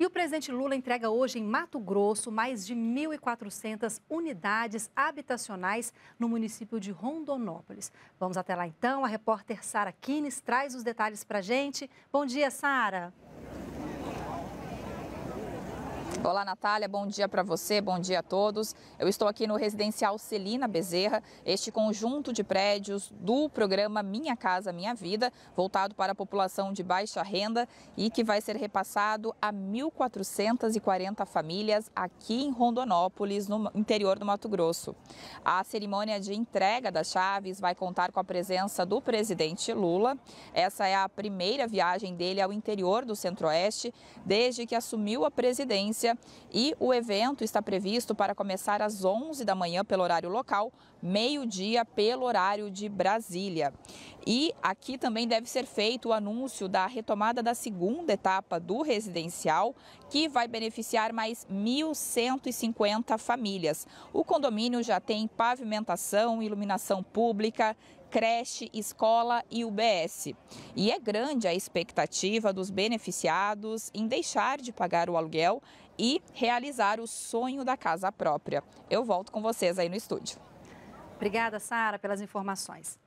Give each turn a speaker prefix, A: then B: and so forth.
A: E o presidente Lula entrega hoje em Mato Grosso mais de 1.400 unidades habitacionais no município de Rondonópolis. Vamos até lá então. A repórter Sara Kines traz os detalhes para gente. Bom dia, Sara. Olá, Natália, bom dia para você, bom dia a todos. Eu
B: estou aqui no residencial Celina Bezerra, este conjunto de prédios do programa Minha Casa Minha Vida, voltado para a população de baixa renda e que vai ser repassado a 1.440 famílias aqui em Rondonópolis, no interior do Mato Grosso. A cerimônia de entrega das chaves vai contar com a presença do presidente Lula. Essa é a primeira viagem dele ao interior do Centro-Oeste desde que assumiu a presidência e o evento está previsto para começar às 11 da manhã pelo horário local, meio-dia pelo horário de Brasília. E aqui também deve ser feito o anúncio da retomada da segunda etapa do residencial, que vai beneficiar mais 1.150 famílias. O condomínio já tem pavimentação, iluminação pública, creche, escola e UBS. E é grande a expectativa dos beneficiados em deixar de pagar o aluguel e realizar o sonho da casa própria. Eu volto com vocês aí no estúdio. Obrigada, Sara, pelas informações.